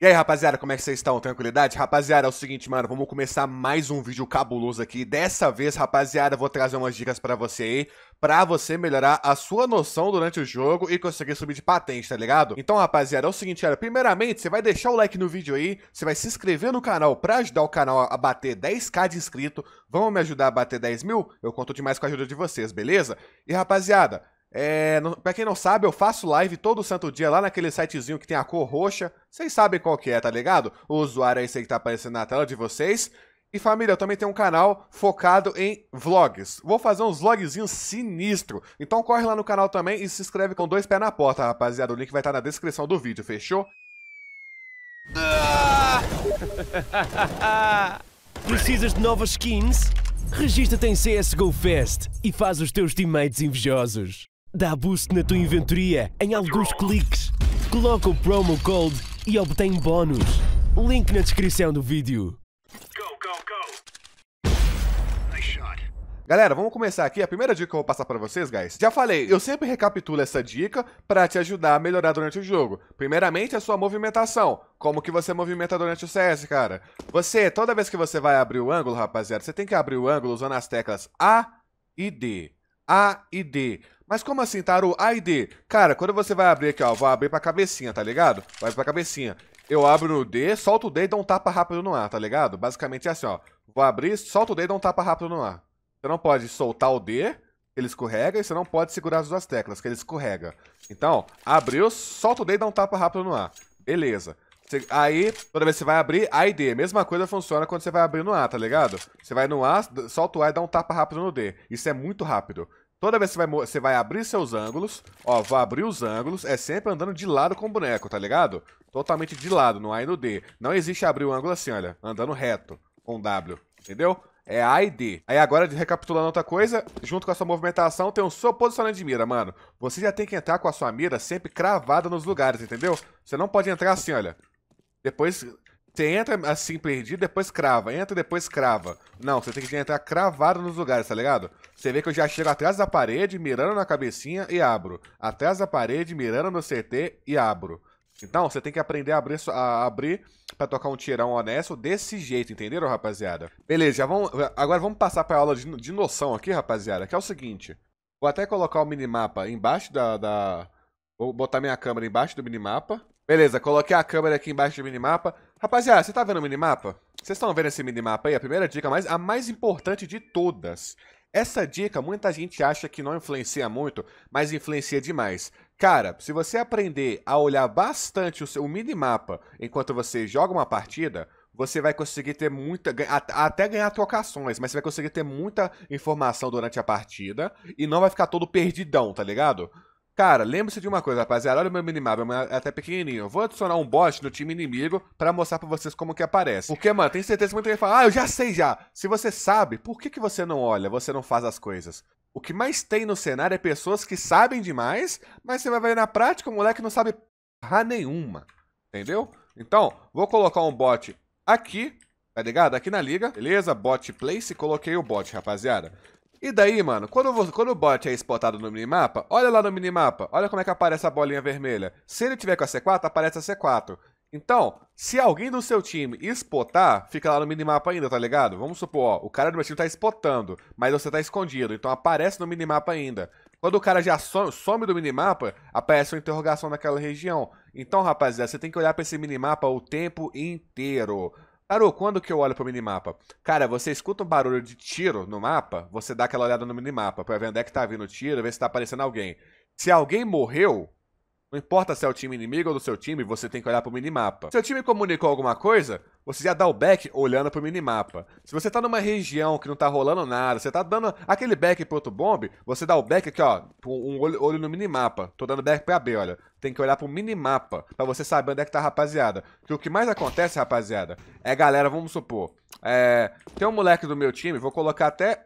E aí, rapaziada, como é que vocês estão? Tranquilidade? Rapaziada, é o seguinte, mano, vamos começar mais um vídeo cabuloso aqui. Dessa vez, rapaziada, vou trazer umas dicas pra você aí, pra você melhorar a sua noção durante o jogo e conseguir subir de patente, tá ligado? Então, rapaziada, é o seguinte, cara, primeiramente, você vai deixar o like no vídeo aí, você vai se inscrever no canal pra ajudar o canal a bater 10k de inscrito, vamos me ajudar a bater 10 mil? Eu conto demais com a ajuda de vocês, beleza? E, rapaziada, é, não, pra quem não sabe, eu faço live todo santo dia lá naquele sitezinho que tem a cor roxa. Vocês sabem qual que é, tá ligado? O usuário é esse aí que tá aparecendo na tela de vocês. E família, eu também tenho um canal focado em vlogs. Vou fazer uns vlogzinhos sinistro. Então corre lá no canal também e se inscreve com dois pés na porta, rapaziada. O link vai estar tá na descrição do vídeo, fechou? Precisas de novas skins? Registra-te em CSGO Fest e faz os teus teammates invejosos. Dá boost na tua inventoria em alguns cliques. Coloca o promo code e obtém bónus. Link na descrição do vídeo. Galera, vamos começar aqui. A primeira dica que eu vou passar para vocês, guys. Já falei, eu sempre recapitulo essa dica para te ajudar a melhorar durante o jogo. Primeiramente, a sua movimentação. Como que você movimenta durante o CS, cara? Você, toda vez que você vai abrir o ângulo, rapaziada, você tem que abrir o ângulo usando as teclas A e D. A e D. Mas como assim, Taru? A e D? Cara, quando você vai abrir aqui, ó, vou abrir pra cabecinha, tá ligado? Vai pra cabecinha. Eu abro no D, solto o D e dou um tapa rápido no ar, tá ligado? Basicamente é assim, ó. Vou abrir, solto o D e dou um tapa rápido no ar. Você não pode soltar o D, ele escorrega, e você não pode segurar as duas teclas, que ele escorrega. Então, abriu, solto o D e dá um tapa rápido no ar. Beleza. Aí, toda vez que você vai abrir, A e D. Mesma coisa funciona quando você vai abrir no A, tá ligado? Você vai no A, solta o A e dá um tapa rápido no D. Isso é muito rápido. Toda vez que você vai, você vai abrir seus ângulos, ó, vai abrir os ângulos, é sempre andando de lado com o boneco, tá ligado? Totalmente de lado, no A e no D. Não existe abrir o ângulo assim, olha, andando reto, com W, entendeu? É A e D. Aí agora, recapitulando outra coisa, junto com a sua movimentação, tem o seu posicionamento de mira, mano. Você já tem que entrar com a sua mira sempre cravada nos lugares, entendeu? Você não pode entrar assim, olha, depois você entra assim perdido, depois crava. Entra, depois crava. Não, você tem que entrar cravado nos lugares, tá ligado? Você vê que eu já chego atrás da parede, mirando na cabecinha e abro. Atrás da parede, mirando no CT e abro. Então, você tem que aprender a abrir, a abrir pra tocar um tirão honesto desse jeito, entenderam, rapaziada? Beleza, já vamos, agora vamos passar pra aula de, de noção aqui, rapaziada, que é o seguinte. Vou até colocar o minimapa embaixo da... da vou botar minha câmera embaixo do minimapa. Beleza, coloquei a câmera aqui embaixo do minimapa. Rapaziada, você tá vendo o minimapa? Vocês estão vendo esse minimapa aí? A primeira dica, mas a mais importante de todas. Essa dica muita gente acha que não influencia muito, mas influencia demais. Cara, se você aprender a olhar bastante o seu minimapa enquanto você joga uma partida, você vai conseguir ter muita. Até ganhar trocações, mas você vai conseguir ter muita informação durante a partida e não vai ficar todo perdidão, tá ligado? Cara, lembre-se de uma coisa, rapaziada. Olha o meu minimapa, é até pequenininho. Eu vou adicionar um bot no time inimigo para mostrar para vocês como que aparece. Porque, mano, tem certeza que muita gente fala, ah, eu já sei já. Se você sabe, por que, que você não olha, você não faz as coisas? O que mais tem no cenário é pessoas que sabem demais, mas você vai ver na prática, o moleque não sabe porra nenhuma. Entendeu? Então, vou colocar um bot aqui, tá ligado? Aqui na liga. Beleza, bot place, coloquei o bot, rapaziada. E daí, mano, quando, você, quando o bot é spotado no minimapa, olha lá no minimapa, olha como é que aparece a bolinha vermelha. Se ele tiver com a C4, aparece a C4. Então, se alguém do seu time espotar, fica lá no minimapa ainda, tá ligado? Vamos supor, ó, o cara do meu time tá espotando, mas você tá escondido, então aparece no minimapa ainda. Quando o cara já some, some do minimapa, aparece uma interrogação naquela região. Então, rapaziada, você tem que olhar para esse minimapa o tempo inteiro. Haru, quando que eu olho pro minimapa? Cara, você escuta um barulho de tiro no mapa, você dá aquela olhada no minimapa pra ver onde é que tá vindo o tiro, ver se tá aparecendo alguém. Se alguém morreu, não importa se é o time inimigo ou do seu time, você tem que olhar pro minimapa. Seu time comunicou alguma coisa, você já dá o back olhando pro minimapa. Se você tá numa região que não tá rolando nada, você tá dando aquele back pro outro bomb, você dá o back aqui, ó, um olho, olho no minimapa. Tô dando back pra B, olha. Tem que olhar pro minimapa, pra você saber onde é que tá a rapaziada. Porque o que mais acontece, rapaziada, é galera, vamos supor, é... Tem um moleque do meu time, vou colocar até...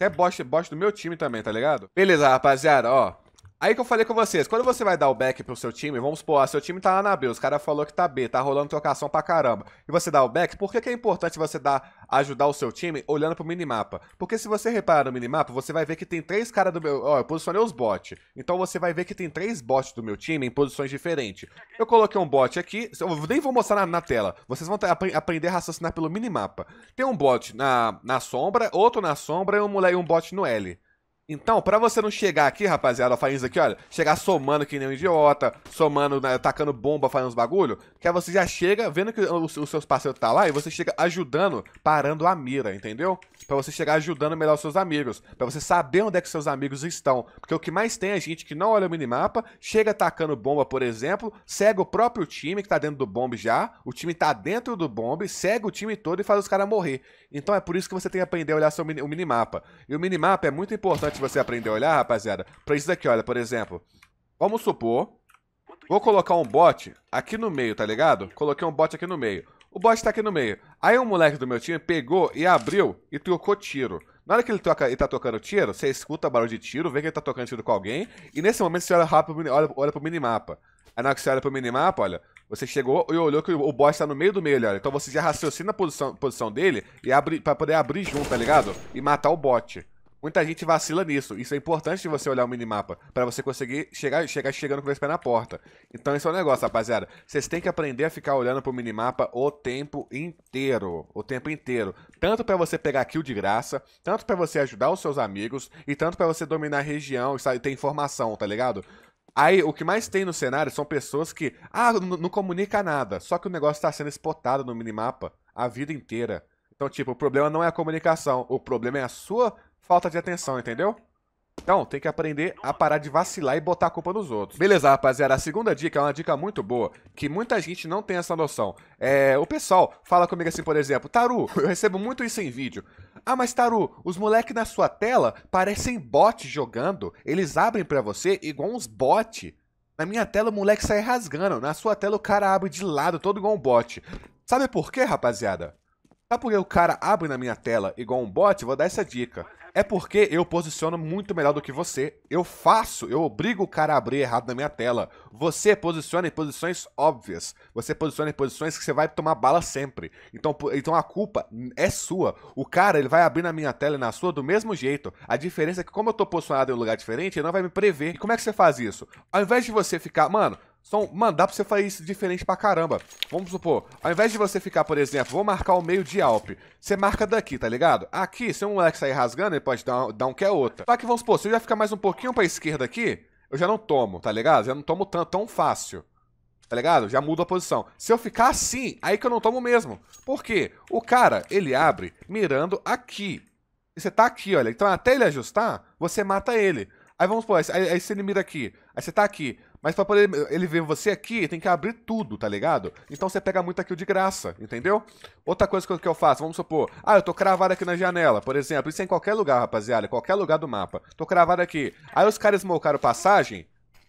Até boss, boss do meu time também, tá ligado? Beleza, rapaziada, ó. Aí que eu falei com vocês, quando você vai dar o back pro seu time, vamos supor, ah, seu time tá lá na B, os caras falou que tá B, tá rolando trocação pra caramba. E você dá o back, por que, que é importante você dar, ajudar o seu time olhando pro minimapa? Porque se você reparar no minimapa, você vai ver que tem três caras do meu... Ó, eu posicionei os bots. Então você vai ver que tem três bots do meu time em posições diferentes. Eu coloquei um bot aqui, eu nem vou mostrar na, na tela, vocês vão aprender a raciocinar pelo minimapa. Tem um bot na, na sombra, outro na sombra e um, e um bot no L. Então, para você não chegar aqui, rapaziada, ó, faz isso aqui, olha, chegar somando que nem um idiota, somando, né, tacando bomba, fazendo uns bagulho, que aí você já chega vendo que os, os seus parceiros tá lá e você chega ajudando, parando a mira, entendeu? para você chegar ajudando melhor os seus amigos, para você saber onde é que seus amigos estão. Porque o que mais tem é gente que não olha o minimapa, chega atacando bomba, por exemplo, segue o próprio time que tá dentro do bombe já, o time tá dentro do bombe, segue o time todo e faz os caras morrer. Então é por isso que você tem que aprender a olhar seu, o minimapa. E o minimapa é muito importante você aprender a olhar, rapaziada, pra isso daqui, olha, por exemplo. Vamos supor Vou colocar um bot aqui no meio, tá ligado? Coloquei um bot aqui no meio. O bot tá aqui no meio. Aí um moleque do meu time pegou e abriu e trocou tiro. Na hora que ele, toca, ele tá tocando tiro, você escuta barulho de tiro, vê que ele tá tocando tiro com alguém, e nesse momento você olha rápido, olha, olha pro minimapa. Aí na hora que você olha pro minimapa, olha, você chegou e olhou que o boss tá no meio do meio, olha. Então você já raciocina a posição, posição dele e abre, pra poder abrir junto, tá ligado? E matar o bot. Muita gente vacila nisso. Isso é importante de você olhar o minimapa para você conseguir chegar, chegar chegando com o pé na porta. Então esse é o negócio, rapaziada. Vocês têm que aprender a ficar olhando pro minimapa o tempo inteiro, o tempo inteiro, tanto para você pegar kill de graça, tanto para você ajudar os seus amigos e tanto para você dominar a região e ter informação, tá ligado? Aí, o que mais tem no cenário são pessoas que, ah, não comunica nada, só que o negócio está sendo expotado no minimapa a vida inteira. Então, tipo, o problema não é a comunicação, o problema é a sua falta de atenção, entendeu? Então, tem que aprender a parar de vacilar e botar a culpa nos outros. Beleza, rapaziada. A segunda dica é uma dica muito boa, que muita gente não tem essa noção. É, o pessoal fala comigo assim, por exemplo, Taru, eu recebo muito isso em vídeo. Ah, mas Taru, os moleques na sua tela parecem bots jogando. Eles abrem pra você igual uns bots. Na minha tela o moleque sai rasgando. Na sua tela o cara abre de lado, todo igual um bot. Sabe por quê, rapaziada? Sabe por que o cara abre na minha tela igual um bot? Vou dar essa dica. É porque eu posiciono muito melhor do que você. Eu faço, eu obrigo o cara a abrir errado na minha tela. Você posiciona em posições óbvias. Você posiciona em posições que você vai tomar bala sempre. Então, então a culpa é sua. O cara, ele vai abrir na minha tela e na sua do mesmo jeito. A diferença é que como eu tô posicionado em um lugar diferente, ele não vai me prever. E como é que você faz isso? Ao invés de você ficar, mano, então, mano, dá pra você fazer isso diferente pra caramba. Vamos supor, ao invés de você ficar, por exemplo, vou marcar o meio de Alp. Você marca daqui, tá ligado? Aqui, se um moleque sair rasgando, ele pode dar, dar um que é outra. Só que vamos supor, se eu já ficar mais um pouquinho pra esquerda aqui, eu já não tomo, tá ligado? Já não tomo tão, tão fácil. Tá ligado? Já muda a posição. Se eu ficar assim, aí que eu não tomo mesmo. Por quê? O cara, ele abre mirando aqui. E você tá aqui, olha. Então até ele ajustar, você mata ele. Aí vamos supor, aí, aí, você ele mira aqui. Aí você tá aqui. Mas pra poder ele ver você aqui, tem que abrir tudo, tá ligado? Então você pega muito aquilo de graça, entendeu? Outra coisa que eu faço, vamos supor, ah, eu tô cravado aqui na janela, por exemplo, isso é em qualquer lugar, rapaziada, qualquer lugar do mapa. Tô cravado aqui. Aí os caras mocaram passagem,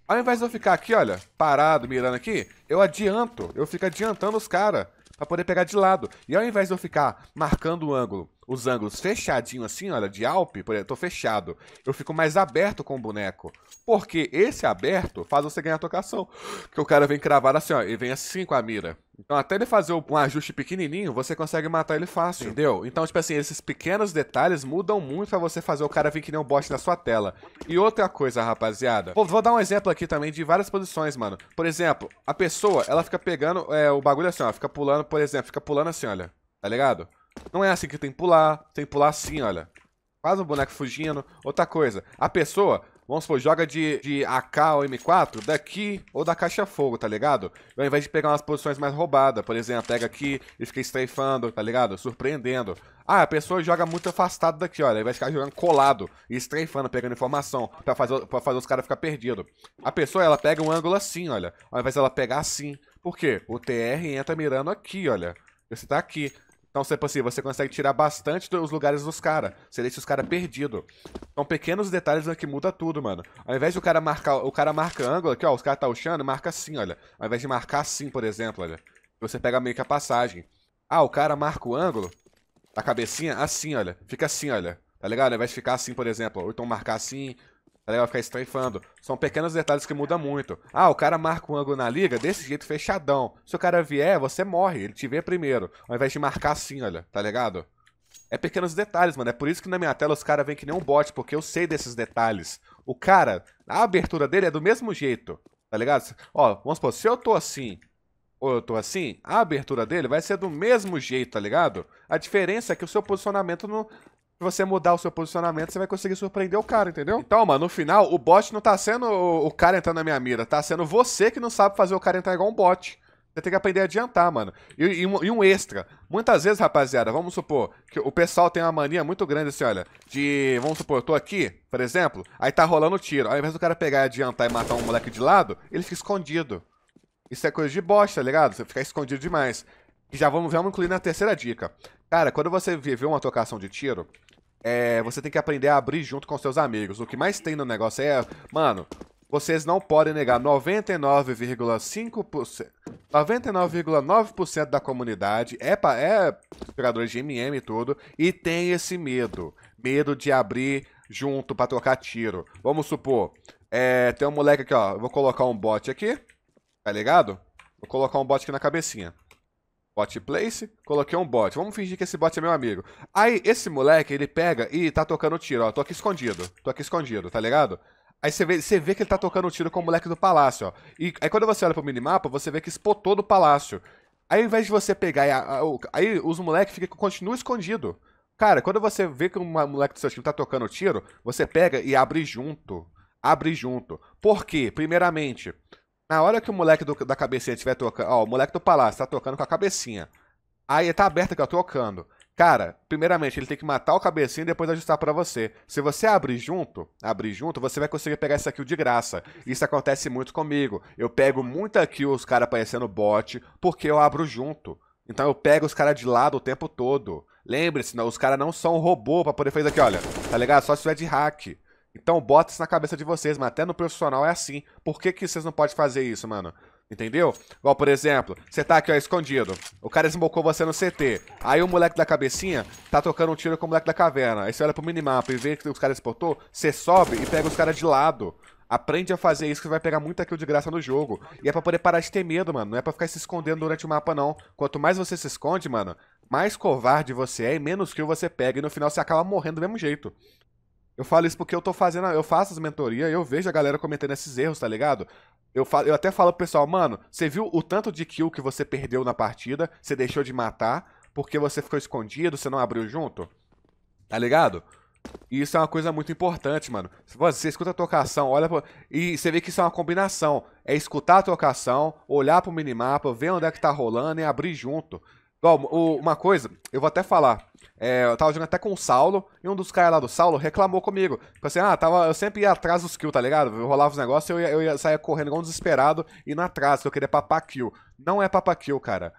ao invés de eu ficar aqui, olha, parado, mirando aqui, eu adianto, eu fico adiantando os caras pra poder pegar de lado. E ao invés de eu ficar marcando o ângulo os ângulos fechadinho assim, olha, de Alp, por exemplo, tô fechado. Eu fico mais aberto com o boneco. Porque esse aberto faz você ganhar tocação. Porque o cara vem cravado assim, ó, e vem assim com a mira. Então até ele fazer um ajuste pequenininho, você consegue matar ele fácil, entendeu? Então, tipo assim, esses pequenos detalhes mudam muito para você fazer o cara vir que nem um boss na sua tela. E outra coisa, rapaziada, vou, vou, dar um exemplo aqui também de várias posições, mano. Por exemplo, a pessoa, ela fica pegando é, o bagulho assim, ó, fica pulando, por exemplo, fica pulando assim, olha, tá ligado? Não é assim que tem que pular. Tem que pular assim, olha. Quase um boneco fugindo. Outra coisa. A pessoa, vamos supor, joga de, de AK ou M4 daqui ou da caixa fogo, tá ligado? ao invés de pegar umas posições mais roubadas, por exemplo, pega aqui e fica strafando, tá ligado? Surpreendendo. Ah, a pessoa joga muito afastado daqui, olha. Ele vai ficar jogando colado e estreifando, pegando informação pra fazer, pra fazer os caras ficar perdidos. A pessoa, ela pega um ângulo assim, olha. Ao invés dela pegar assim. Por quê? O TR entra mirando aqui, olha. Você tá aqui. Então, é possível você consegue tirar bastante dos lugares dos caras. Você deixa os caras perdidos. São pequenos detalhes que muda tudo, mano. Ao invés de o cara marcar. O cara marca ângulo aqui, ó. Os caras tá uxando, marca assim, olha. Ao invés de marcar assim, por exemplo, olha. Você pega meio que a passagem. Ah, o cara marca o ângulo. A cabecinha, assim, olha. Fica assim, olha. Tá ligado? Ao invés de ficar assim, por exemplo. Ou então marcar assim, Tá legal ficar strafando. São pequenos detalhes que mudam muito. Ah, o cara marca um ângulo na liga desse jeito fechadão. Se o cara vier, você morre. Ele te vê primeiro. Ao invés de marcar assim, olha. Tá ligado? É pequenos detalhes, mano. É por isso que na minha tela os caras vêm que nem um bot, porque eu sei desses detalhes. O cara, a abertura dele é do mesmo jeito. Tá ligado? Ó, vamos supor, se eu tô assim, ou eu tô assim, a abertura dele vai ser do mesmo jeito, tá ligado? A diferença é que o seu posicionamento não, se você mudar o seu posicionamento, você vai conseguir surpreender o cara, entendeu? Então, mano, no final, o bot não tá sendo o, cara entrando na minha mira, tá sendo você que não sabe fazer o cara entrar igual um bot. Você tem que aprender a adiantar, mano. E, e, um, e, um, extra. Muitas vezes, rapaziada, vamos supor que o pessoal tem uma mania muito grande assim, olha, de. Vamos supor, eu tô aqui, por exemplo, aí tá rolando tiro. Ao invés do cara pegar e adiantar e matar um moleque de lado, ele fica escondido. Isso é coisa de bosta, tá ligado? Você ficar escondido demais. Já vamos, vamos incluir na terceira dica. Cara, quando você vê uma tocação de tiro, é, você tem que aprender a abrir junto com seus amigos. O que mais tem no negócio é, mano, vocês não podem negar 99,5%. 99,9% da comunidade é, é jogadores de MM e tudo, e tem esse medo. Medo de abrir junto para trocar tiro. Vamos supor, é, tem um moleque aqui, ó. Vou colocar um bot aqui, tá ligado? Vou colocar um bot aqui na cabecinha bot place, coloquei um bot. Vamos fingir que esse bot é meu amigo. Aí, esse moleque, ele pega e tá tocando tiro. Ó, tô aqui escondido. Tô aqui escondido, tá ligado? Aí você vê, você vê que ele tá tocando tiro com o moleque do palácio, ó. E aí quando você olha pro minimapa, você vê que espotou do palácio. Aí ao invés de você pegar... A, aí os moleques ficam, continuam escondidos. Cara, quando você vê que um moleque do seu time tá tocando tiro, você pega e abre junto. Abre junto. Por quê? Primeiramente, na hora que o moleque do, da cabecinha estiver tocando. Ó, o moleque do palácio tá tocando com a cabecinha. Aí tá aberta que eu tocando. Cara, primeiramente, ele tem que matar o cabecinho e depois ajustar para você. Se você abrir junto, abrir junto, você vai conseguir pegar essa kill de graça. Isso acontece muito comigo. Eu pego muita kill os caras aparecendo bot, porque eu abro junto. Então eu pego os caras de lado o tempo todo. Lembre-se, os caras não são robô pra poder fazer aqui, olha. Tá ligado? Só se tiver de hack. Então bota isso na cabeça de vocês, mas até no profissional é assim. Por que, que vocês não podem fazer isso, mano? Entendeu? Igual, por exemplo, você tá aqui, ó, escondido. O cara esmocou você no CT. Aí o moleque da cabecinha tá tocando um tiro com o moleque da caverna. Aí você olha pro minimapa e vê que os caras exportou, você sobe e pega os caras de lado. Aprende a fazer isso que você vai pegar muito kill de graça no jogo. E é pra poder parar de ter medo, mano. Não é pra ficar se escondendo durante o mapa, não. Quanto mais você se esconde, mano, mais covarde você é e menos kill você pega. E no final você acaba morrendo do mesmo jeito. Eu falo isso porque eu tô fazendo, eu faço as mentorias, eu vejo a galera cometendo esses erros, tá ligado? Eu, falo, eu até falo pro pessoal, mano, você viu o tanto de kill que você perdeu na partida, você deixou de matar, porque você ficou escondido, você não abriu junto? Tá ligado? E isso é uma coisa muito importante, mano. Você escuta a tocação, olha pro... E você vê que isso é uma combinação. É escutar a tocação, olhar pro minimapa, ver onde é que tá rolando e abrir junto. Igual, o, uma coisa, eu vou até falar. É, eu tava jogando até com o Saulo, e um dos caras lá do Saulo reclamou comigo. Falei assim, ah, tava, eu sempre ia atrás dos kills, tá ligado? Eu rolava os negócios, eu eu ia sair correndo igual um desesperado, indo atrás, que eu queria papar kill. Não é papar kill, cara.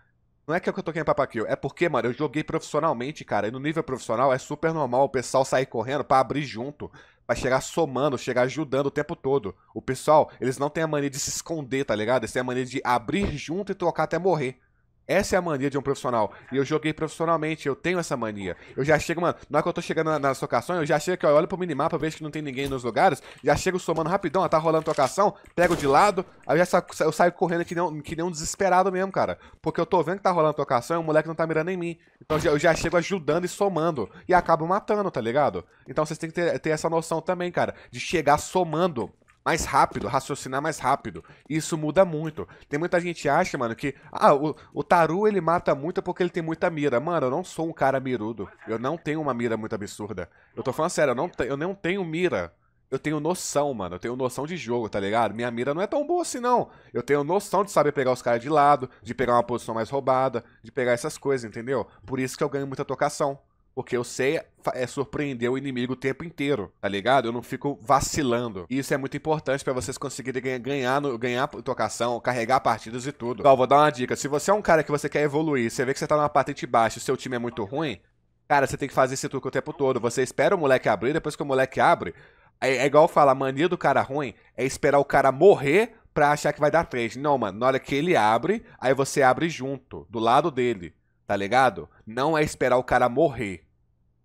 Não é, é que eu tô querendo papar kill, é porque, mano, eu joguei profissionalmente, cara, e no nível profissional é super normal o pessoal sair correndo para abrir junto Pra chegar somando, chegar ajudando o tempo todo. O pessoal, eles não têm a mania de se esconder, tá ligado? Eles têm a mania de abrir junto e trocar até morrer. Essa é a mania de um profissional. E eu joguei profissionalmente, eu tenho essa mania. Eu já chego, mano, na hora que eu tô chegando na, nas tocações, eu já chego que eu olho pro minimapa, vejo que não tem ninguém nos lugares, já chego somando rapidão, ó, tá rolando tocação, pego de lado, aí eu já sa eu saio correndo que nem, que nem um desesperado mesmo, cara. Porque eu tô vendo que tá rolando tocação e o moleque não tá mirando em mim. Então eu já chego ajudando e somando. E acabo matando, tá ligado? Então vocês têm que ter, ter essa noção também, cara, de chegar somando mais rápido, raciocinar mais rápido. Isso muda muito. Tem muita gente que acha, mano, que ah, o, o Taru ele mata muito porque ele tem muita mira. Mano, eu não sou um cara mirudo. Eu não tenho uma mira muito absurda. Eu tô falando sério, eu não, eu não tenho mira. Eu tenho noção, mano. Eu tenho noção de jogo, tá ligado? Minha mira não é tão boa assim, não. Eu tenho noção de saber pegar os caras de lado, de pegar uma posição mais roubada, de pegar essas coisas, entendeu? Por isso que eu ganho muita tocação. Porque eu sei é surpreender o inimigo o tempo inteiro, tá ligado? Eu não fico vacilando. E isso é muito importante para vocês conseguirem ganhar, ganhar, no, ganhar tocação, carregar partidas e tudo. Então, vou dar uma dica. Se você é um cara que você quer evoluir, você vê que você tá numa patente baixa e o seu time é muito ruim, cara, você tem que fazer esse truque o tempo todo. Você espera o moleque abrir, depois que o moleque abre, é, é igual falar, mania do cara ruim é esperar o cara morrer pra achar que vai dar trade. Não, mano, na hora que ele abre, aí você abre junto, do lado dele, tá ligado? Não é esperar o cara morrer.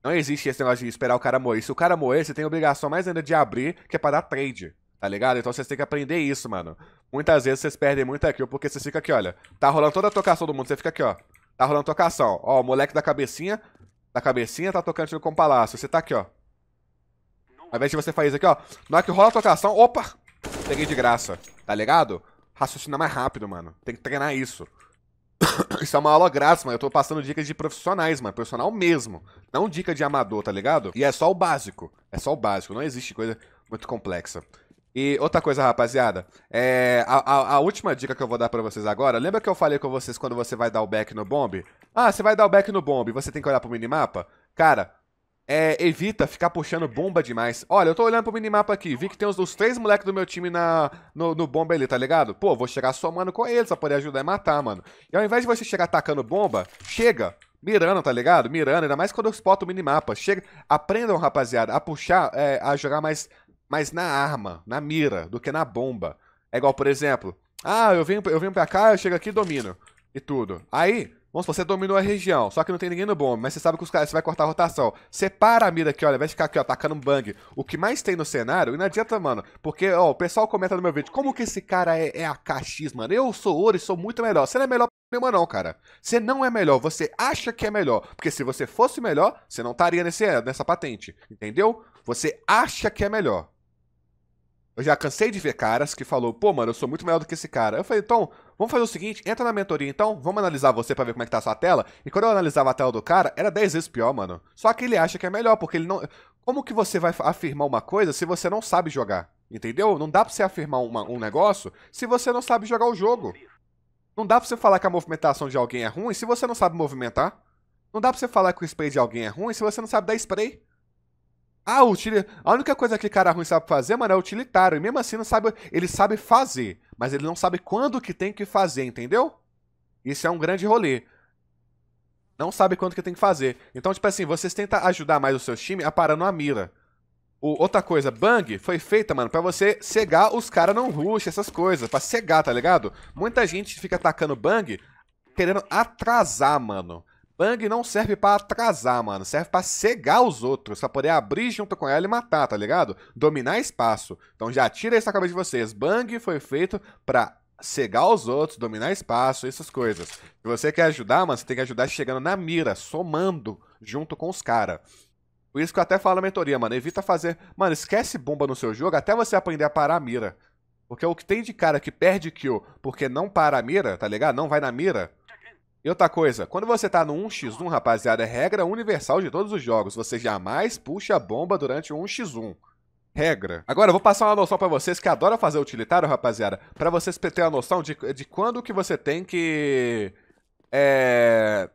Não existe esse negócio de esperar o cara moer. Se o cara moer, você tem obrigação mais ainda de abrir, que é pra dar trade. Tá ligado? Então vocês têm que aprender isso, mano. Muitas vezes vocês perdem muita kill porque vocês ficam aqui, olha. Tá rolando toda a tocação do mundo, você fica aqui, ó. Tá rolando tocação. Ó, o moleque da cabecinha. Da cabecinha tá tocando com o palácio. Você tá aqui, ó. Ao invés de você fazer isso aqui, ó. Na hora que rola a tocação, opa! Peguei de graça. Tá ligado? Raciocina mais rápido, mano. Tem que treinar isso. Isso é uma aula grátis, mas eu tô passando dicas de profissionais, mano. Profissional mesmo. Não dica de amador, tá ligado? E é só o básico. É só o básico. Não existe coisa muito complexa. E outra coisa, rapaziada, é, a, a, a, última dica que eu vou dar para vocês agora, lembra que eu falei com vocês quando você vai dar o back no bomb? Ah, você vai dar o back no bomb, você tem que olhar pro minimapa? Cara, é, evita ficar puxando bomba demais. Olha, eu tô olhando pro minimapa aqui, vi que tem os, os três moleques do meu time na, no, no, bomba ali, tá ligado? Pô, vou chegar somando com eles pra poder ajudar e matar, mano. E ao invés de você chegar atacando bomba, chega mirando, tá ligado? Mirando, ainda mais quando eu spoto o minimapa. Chega, aprendam, rapaziada, a puxar, é, a jogar mais, mais na arma, na mira, do que na bomba. É igual, por exemplo, ah, eu venho, eu venho pra cá, eu chego aqui e domino. E tudo. Aí, Vamos supor, você dominou a região, só que não tem ninguém no bombe, mas você sabe que os caras, você vai cortar a rotação. Separa a mira aqui, olha, vai ficar aqui, ó, atacando um bang. O que mais tem no cenário, e não adianta, mano, porque, ó, o pessoal comenta no meu vídeo, como que esse cara é, é AKX, mano? Eu sou ouro e sou muito melhor. Você não é melhor nenhuma não, cara. Você não é melhor, você acha que é melhor. Porque se você fosse melhor, você não estaria nesse, nessa patente, entendeu? Você acha que é melhor. Eu já cansei de ver caras que falou, pô, mano, eu sou muito melhor do que esse cara. Eu falei, então, Vamos fazer o seguinte, entra na mentoria então, vamos analisar você para ver como é que tá a sua tela. E quando eu analisava a tela do cara, era 10 vezes pior, mano. Só que ele acha que é melhor, porque ele não... Como que você vai afirmar uma coisa se você não sabe jogar? Entendeu? Não dá pra você afirmar uma, um negócio se você não sabe jogar o jogo. Não dá pra você falar que a movimentação de alguém é ruim se você não sabe movimentar. Não dá pra você falar que o spray de alguém é ruim se você não sabe dar spray. Ah, utili... a única coisa que o cara ruim sabe fazer, mano, é utilitário. E mesmo assim não sabe. Ele sabe fazer mas ele não sabe quando que tem que fazer, entendeu? Isso é um grande rolê. Não sabe quando que tem que fazer. Então, tipo assim, vocês tentam ajudar mais o seu time aparando a mira. O, outra coisa, Bang foi feita, mano, para você cegar os caras não rush, essas coisas. para cegar, tá ligado? Muita gente fica atacando Bang querendo atrasar, mano. Bang não serve para atrasar, mano. Serve para cegar os outros, pra poder abrir junto com ela e matar, tá ligado? Dominar espaço. Então já tira isso da cabeça de vocês. Bang foi feito pra cegar os outros, dominar espaço, essas coisas. Se você quer ajudar, mano, você tem que ajudar chegando na mira, somando junto com os caras. Por isso que eu até falo na mentoria, mano. Evita fazer. Mano, esquece bomba no seu jogo até você aprender a parar a mira. Porque o que tem de cara que perde kill porque não para a mira, tá ligado? Não vai na mira e outra coisa, quando você tá no 1x1, rapaziada, é regra universal de todos os jogos. Você jamais puxa a bomba durante o 1x1 regra. Agora, eu vou passar uma noção para vocês que adoram fazer utilitário, rapaziada, para vocês terem a noção de, de quando que você tem que é,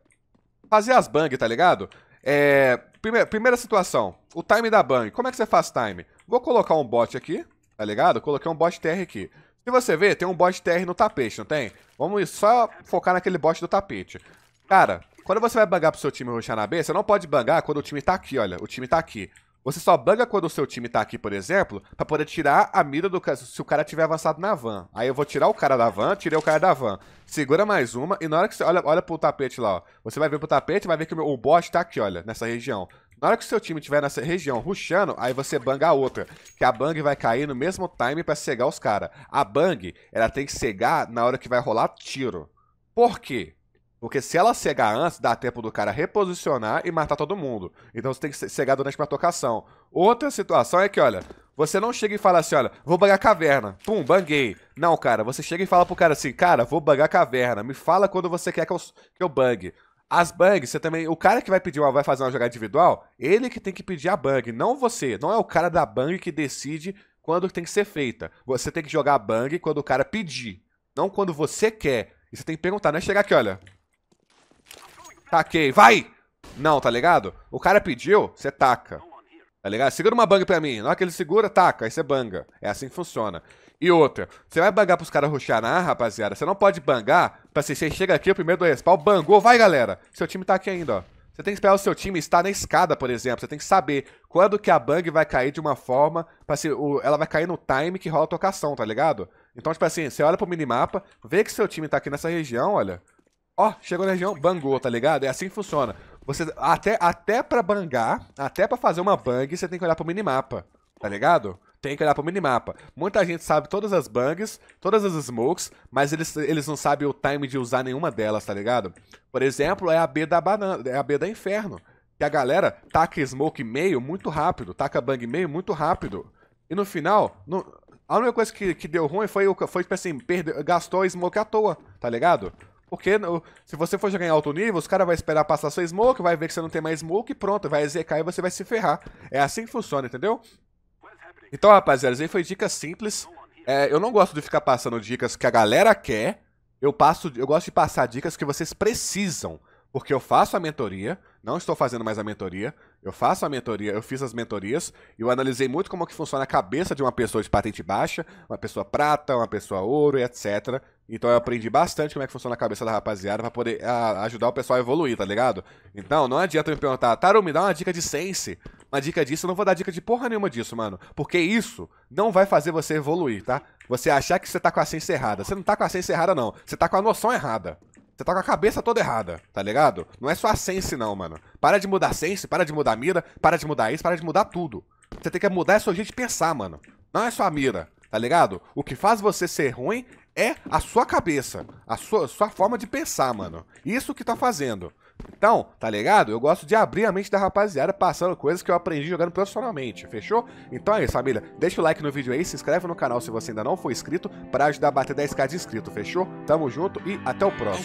fazer as bang, tá ligado? É, primeira, primeira situação, o time da bang. Como é que você faz time? Vou colocar um bot aqui, tá ligado? Coloquei um bot TR aqui. Se você ver, tem um bot TR no tapete, não tem? Vamos só focar naquele bot do tapete. Cara, quando você vai bangar pro seu time rushar na B, você não pode bangar quando o time tá aqui, olha. O time tá aqui. Você só banga quando o seu time tá aqui, por exemplo, pra poder tirar a mira do se o cara tiver avançado na van. Aí eu vou tirar o cara da van, tirei o cara da van. Segura mais uma, e na hora que você olha, olha pro tapete lá, ó. Você vai ver pro tapete, vai ver que o, meu, o bot tá aqui, olha, nessa região. Na hora que o seu time estiver nessa região rushando, aí você banga a outra, que a bang vai cair no mesmo time para cegar os caras. A bang, ela tem que cegar na hora que vai rolar tiro. Por quê? Porque se ela cegar antes, dá tempo do cara reposicionar e matar todo mundo. Então você tem que cegar durante a tocação. Outra situação é que, olha, você não chega e fala assim, olha, vou bangar caverna. Pum, banguei. Não, cara, você chega e fala pro cara assim, cara, vou bangar caverna. Me fala quando você quer que eu, que eu bangue. As bangs, você também. O cara que vai pedir uma, vai fazer uma jogada individual, ele que tem que pedir a bang, não você. Não é o cara da bang que decide quando tem que ser feita. Você tem que jogar a bang quando o cara pedir. Não quando você quer. E você tem que perguntar, não é chegar aqui, olha. Taquei, vai! Não, tá ligado? O cara pediu, você taca. Tá ligado? Segura uma bang pra mim. Na hora que ele segura, taca, aí você banga. É assim que funciona. E outra, você vai bangar pros caras na, rapaziada? Você não pode bangar pra se você chega aqui, o primeiro do respawn, bangou, vai galera! Seu time tá aqui ainda, ó. Você tem que esperar o seu time estar na escada, por exemplo. Você tem que saber quando que a bang vai cair de uma forma pra se, o, ela vai cair no time que rola a tocação, tá ligado? Então, tipo assim, você olha pro minimapa, vê que seu time tá aqui nessa região, olha. Ó, chegou na região, bangou, tá ligado? É assim que funciona. Você, até, até pra bangar, até pra fazer uma bang, você tem que olhar pro minimapa, tá ligado? tem que olhar pro minimapa. Muita gente sabe todas as bangs, todas as smokes, mas eles, eles não sabem o time de usar nenhuma delas, tá ligado? Por exemplo, é a B da banana, é a B da inferno. Que a galera taca smoke meio muito rápido, taca bang meio muito rápido. E no final, a única coisa que, que deu ruim foi, foi tipo assim, perdeu, gastou a smoke à toa, tá ligado? Porque se você for jogar em alto nível, os caras vão esperar passar sua smoke, vai ver que você não tem mais smoke e pronto, vai ZK e você vai se ferrar. É assim que funciona, entendeu? Então, rapaziada, isso aí foi dica simples. É, eu não gosto de ficar passando dicas que a galera quer. Eu, passo, eu gosto de passar dicas que vocês precisam. Porque eu faço a mentoria, não estou fazendo mais a mentoria. Eu faço a mentoria, eu fiz as mentorias e eu analisei muito como é que funciona a cabeça de uma pessoa de patente baixa, uma pessoa prata, uma pessoa ouro etc. Então eu aprendi bastante como é que funciona a cabeça da rapaziada para poder a, ah, ajudar o pessoal a evoluir, tá ligado? Então não adianta me perguntar, Taru, me dá uma dica de sense uma dica disso, eu não vou dar dica de porra nenhuma disso, mano. Porque isso não vai fazer você evoluir, tá? Você achar que você tá com a ciência errada. Você não tá com a ciência errada, não. Você tá com a noção errada. Você tá com a cabeça toda errada, tá ligado? Não é só a sense, não, mano. Para de mudar a sense, para de mudar a mira, para de mudar isso, para de mudar tudo. Você tem que mudar a sua jeito de pensar, mano. Não é só a mira, tá ligado? O que faz você ser ruim é a sua cabeça, a sua, sua forma de pensar, mano. Isso que tá fazendo. Então, tá ligado? Eu gosto de abrir a mente da rapaziada passando coisas que eu aprendi jogando profissionalmente, fechou? Então é isso, família. Deixa o like no vídeo aí, se inscreve no canal se você ainda não for inscrito, para ajudar a bater 10k de inscrito, fechou? Tamo junto e até o próximo.